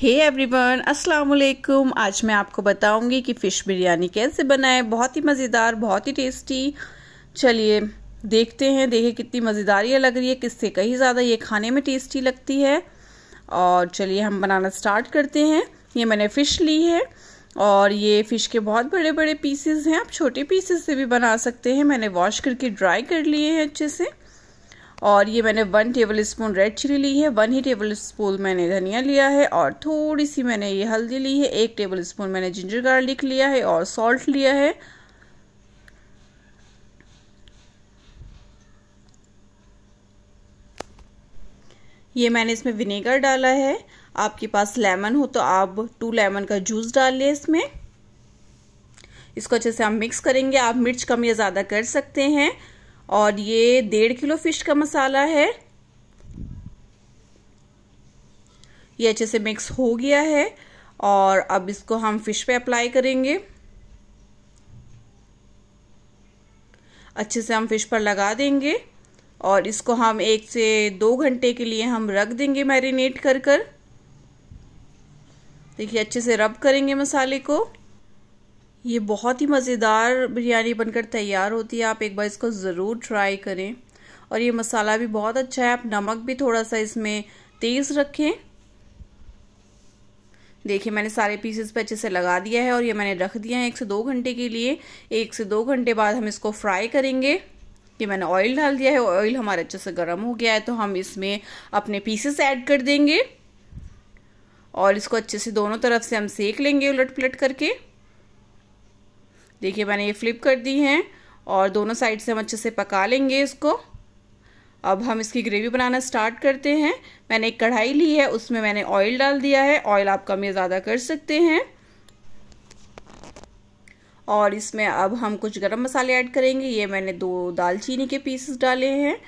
hey everyone अस्सलाम वालेकुम आज मैं आपको बताऊंगी कि फ़िश बिरयानी कैसे बनाए बहुत ही मज़ेदार बहुत ही टेस्टी चलिए देखते हैं देखिए कितनी मज़ेदार ये लग रही है किससे कहीं ज़्यादा ये खाने में टेस्टी लगती है और चलिए हम बनाना स्टार्ट करते हैं ये मैंने फ़िश ली है और ये फ़िश के बहुत बड़े बड़े पीसेज हैं आप छोटे पीसेज से भी बना सकते हैं मैंने वॉश करके ड्राई कर लिए हैं अच्छे से और ये मैंने one tablespoon red chilli ली है वन ही टेबल स्पून मैंने धनिया लिया है और थोड़ी सी मैंने ये हल्दी ली है एक टेबल स्पून मैंने जिंजर गार्लिक लिया है और सॉल्ट लिया है ये मैंने इसमें विनेगर डाला है आपके पास लेमन हो तो आप टू लेमन का जूस डाल लिया इसमें इसको अच्छे से हम मिक्स करेंगे आप मिर्च कम या ज़्यादा कर सकते हैं और ये डेढ़ किलो फिश का मसाला है ये अच्छे से मिक्स हो गया है और अब इसको हम फिश पे अप्लाई करेंगे अच्छे से हम फिश पर लगा देंगे और इसको हम एक से दो घंटे के लिए हम रख देंगे मैरिनेट कर कर देखिए अच्छे से रब करेंगे मसाले को ये बहुत ही मज़ेदार बिरयानी बनकर तैयार होती है आप एक बार इसको ज़रूर ट्राई करें और ये मसाला भी बहुत अच्छा है आप नमक भी थोड़ा सा इसमें तेज़ रखें देखिए मैंने सारे पीसेस पे अच्छे से लगा दिया है और ये मैंने रख दिया है एक से दो घंटे के लिए एक से दो घंटे बाद हम इसको फ्राई करेंगे ये मैंने ऑयल डाल दिया है ऑयल हमारा अच्छे से गर्म हो गया है तो हम इसमें अपने पीसेस ऐड कर देंगे और इसको अच्छे से दोनों तरफ से हम सेक लेंगे उलट पलट करके देखिए मैंने ये फ्लिप कर दी हैं और दोनों साइड से हम अच्छे से पका लेंगे इसको अब हम इसकी ग्रेवी बनाना स्टार्ट करते हैं मैंने एक कढ़ाई ली है उसमें मैंने ऑयल डाल दिया है ऑयल आप कम या ज़्यादा कर सकते हैं और इसमें अब हम कुछ गरम मसाले ऐड करेंगे ये मैंने दो दालचीनी के पीसेस डाले हैं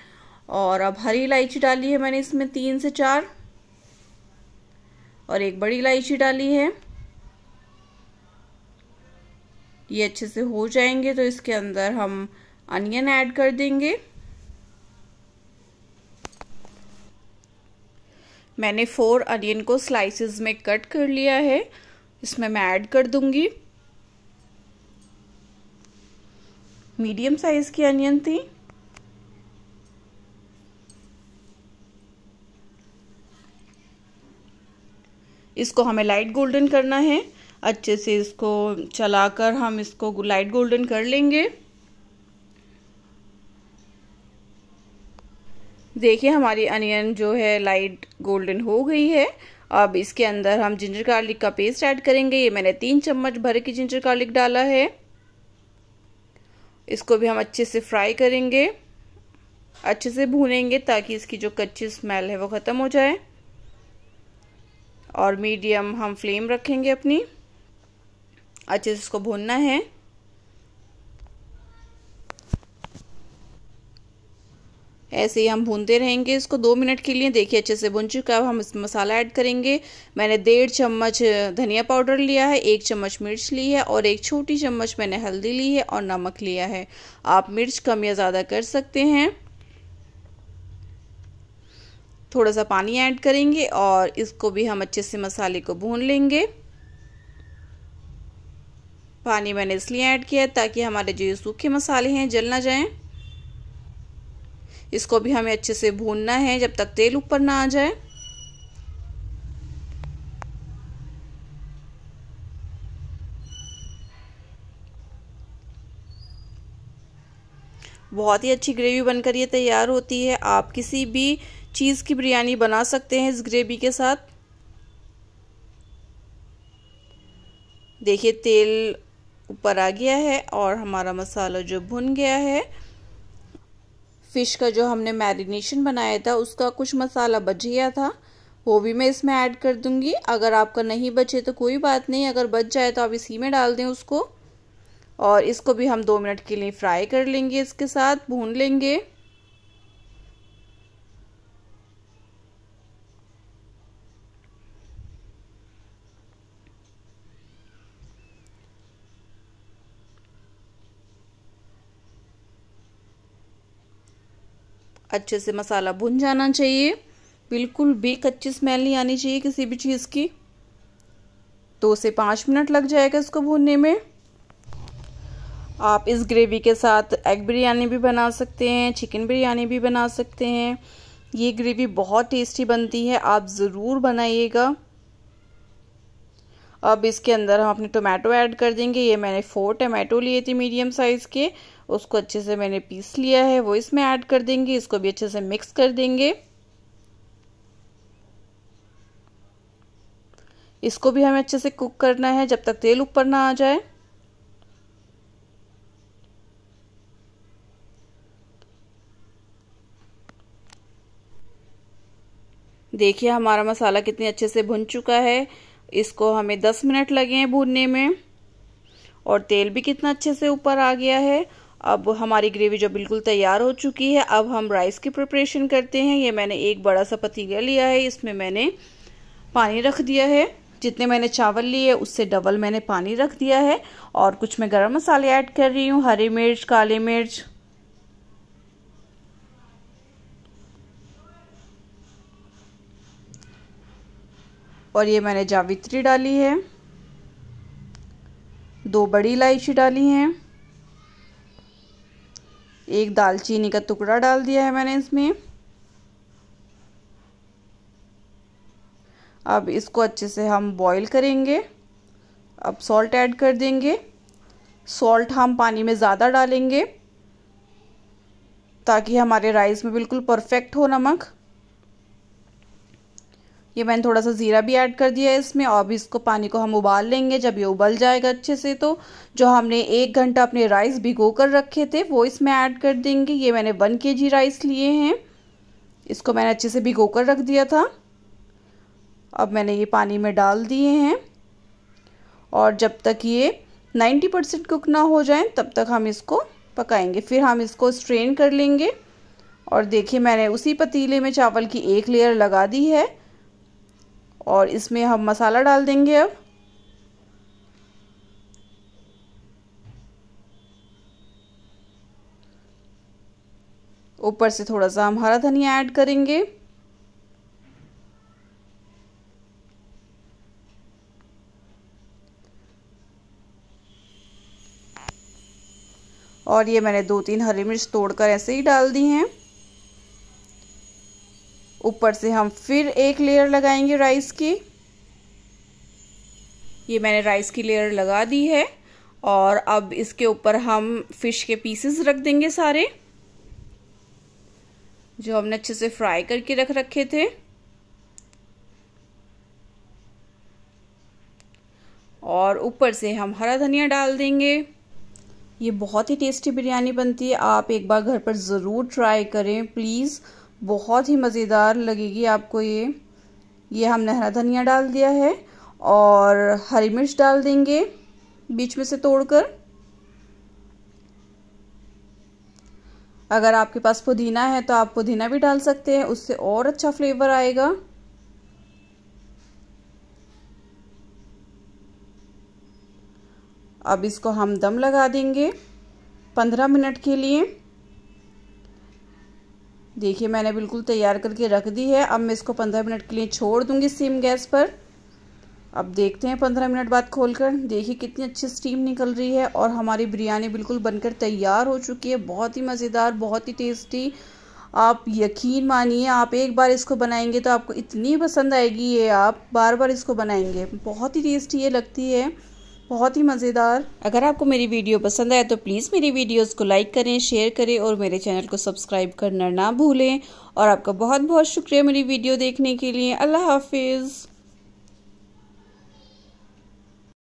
और अब हरी इलायची डाली है मैंने इसमें तीन से चार और एक बड़ी इलायची डाली है ये अच्छे से हो जाएंगे तो इसके अंदर हम अनियन ऐड कर देंगे मैंने फोर अनियन को स्लाइसेस में कट कर लिया है इसमें मैं ऐड कर दूंगी मीडियम साइज की अनियन थी इसको हमें लाइट गोल्डन करना है अच्छे से इसको चलाकर हम इसको लाइट गोल्डन कर लेंगे देखिए हमारी अनियन जो है लाइट गोल्डन हो गई है अब इसके अंदर हम जिंजर गार्लिक का पेस्ट ऐड करेंगे ये मैंने तीन चम्मच भर के जिंजर गार्लिक डाला है इसको भी हम अच्छे से फ्राई करेंगे अच्छे से भूनेंगे ताकि इसकी जो कच्ची स्मेल है वो ख़त्म हो जाए और मीडियम हम फ्लेम रखेंगे अपनी अच्छे से इसको भूनना है ऐसे ही हम भूनते रहेंगे इसको दो मिनट के लिए देखिए अच्छे से भुन चुका अब हम इसमें मसाला ऐड करेंगे मैंने डेढ़ चम्मच धनिया पाउडर लिया है एक चम्मच मिर्च ली है और एक छोटी चम्मच मैंने हल्दी ली है और नमक लिया है आप मिर्च कम या ज़्यादा कर सकते हैं थोड़ा सा पानी ऐड करेंगे और इसको भी हम अच्छे से मसाले को भून लेंगे पानी मैंने इसलिए ऐड किया है ताकि हमारे जो ये सूखे मसाले हैं जल ना जाएं इसको भी हमें अच्छे से भूनना है जब तक तेल ऊपर ना आ जाए बहुत ही अच्छी ग्रेवी बनकर ये तैयार होती है आप किसी भी चीज़ की बिरयानी बना सकते हैं इस ग्रेवी के साथ देखिए तेल ऊपर आ गया है और हमारा मसाला जो भुन गया है फ़िश का जो हमने मैरिनेशन बनाया था उसका कुछ मसाला बच गया था वो भी मैं इसमें ऐड कर दूंगी अगर आपका नहीं बचे तो कोई बात नहीं अगर बच जाए तो आप इसी में डाल दें उसको और इसको भी हम दो मिनट के लिए फ्राई कर लेंगे इसके साथ भून लेंगे अच्छे से मसाला भुन जाना चाहिए बिल्कुल भी कच्ची स्मेल नहीं आनी चाहिए किसी भी चीज़ की दो से पाँच मिनट लग जाएगा इसको भूनने में आप इस ग्रेवी के साथ एग बिरयानी भी बना सकते हैं चिकन बिरयानी भी बना सकते हैं ये ग्रेवी बहुत टेस्टी बनती है आप ज़रूर बनाइएगा अब इसके अंदर हम अपने टोमेटो ऐड कर देंगे ये मैंने फोर टमाटो लिए थे मीडियम साइज़ के उसको अच्छे से मैंने पीस लिया है वो इसमें ऐड कर देंगे इसको भी अच्छे से मिक्स कर देंगे इसको भी हमें अच्छे से कुक करना है जब तक तेल ऊपर ना आ जाए देखिए हमारा मसाला कितने अच्छे से भुन चुका है इसको हमें 10 मिनट लगे हैं भूनने में और तेल भी कितना अच्छे से ऊपर आ गया है अब हमारी ग्रेवी जो बिल्कुल तैयार हो चुकी है अब हम राइस की प्रिपरेशन करते हैं ये मैंने एक बड़ा सा पतीला लिया है इसमें मैंने पानी रख दिया है जितने मैंने चावल लिए उससे डबल मैंने पानी रख दिया है और कुछ मैं गरम मसाले ऐड कर रही हूँ हरी मिर्च काली मिर्च और ये मैंने जावित्री डाली है दो बड़ी इलायची डाली हैं एक दालचीनी का टुकड़ा डाल दिया है मैंने इसमें अब इसको अच्छे से हम बॉईल करेंगे अब सॉल्ट ऐड कर देंगे सॉल्ट हम पानी में ज़्यादा डालेंगे ताकि हमारे राइस में बिल्कुल परफेक्ट हो नमक ये मैंने थोड़ा सा ज़ीरा भी ऐड कर दिया है इसमें और भी इसको पानी को हम उबाल लेंगे जब ये उबल जाएगा अच्छे से तो जो हमने एक घंटा अपने राइस भिगो कर रखे थे वो इसमें ऐड कर देंगे ये मैंने वन के जी राइस लिए हैं इसको मैंने अच्छे से भिगो कर रख दिया था अब मैंने ये पानी में डाल दिए हैं और जब तक ये 90 परसेंट कुक ना हो जाए तब तक हम इसको पकाएंगे फिर हम इसको स्ट्रेन कर लेंगे और देखिए मैंने उसी पतीले में चावल की एक लेयर लगा दी है और इसमें हम मसाला डाल देंगे अब ऊपर से थोड़ा सा हम हरा धनिया ऐड करेंगे और ये मैंने दो तीन हरी मिर्च तोड़कर ऐसे ही डाल दी हैं ऊपर से हम फिर एक लेयर लगाएंगे राइस की ये मैंने राइस की लेयर लगा दी है और अब इसके ऊपर हम फिश के पीसेस रख देंगे सारे जो हमने अच्छे से फ्राई करके रख रखे थे और ऊपर से हम हरा धनिया डाल देंगे ये बहुत ही टेस्टी बिरयानी बनती है आप एक बार घर पर ज़रूर ट्राई करें प्लीज़ बहुत ही मज़ेदार लगेगी आपको ये ये हमने हरा धनिया डाल दिया है और हरी मिर्च डाल देंगे बीच में से तोड़कर अगर आपके पास पुदीना है तो आप पुदीना भी डाल सकते हैं उससे और अच्छा फ्लेवर आएगा अब इसको हम दम लगा देंगे पंद्रह मिनट के लिए देखिए मैंने बिल्कुल तैयार करके रख दी है अब मैं इसको पंद्रह मिनट के लिए छोड़ दूंगी सिम गैस पर अब देखते हैं पंद्रह मिनट बाद खोलकर देखिए कितनी अच्छी स्टीम निकल रही है और हमारी बिरयानी बिल्कुल बनकर तैयार हो चुकी है बहुत ही मज़ेदार बहुत ही टेस्टी आप यकीन मानिए आप एक बार इसको बनाएंगे तो आपको इतनी पसंद आएगी ये आप बार बार इसको बनाएंगे बहुत ही टेस्टी ये लगती है बहुत ही मज़ेदार अगर आपको मेरी वीडियो पसंद आए तो प्लीज़ मेरी वीडियोस को लाइक करें शेयर करें और मेरे चैनल को सब्सक्राइब करना ना भूलें और आपका बहुत बहुत शुक्रिया मेरी वीडियो देखने के लिए अल्लाह हाफिज़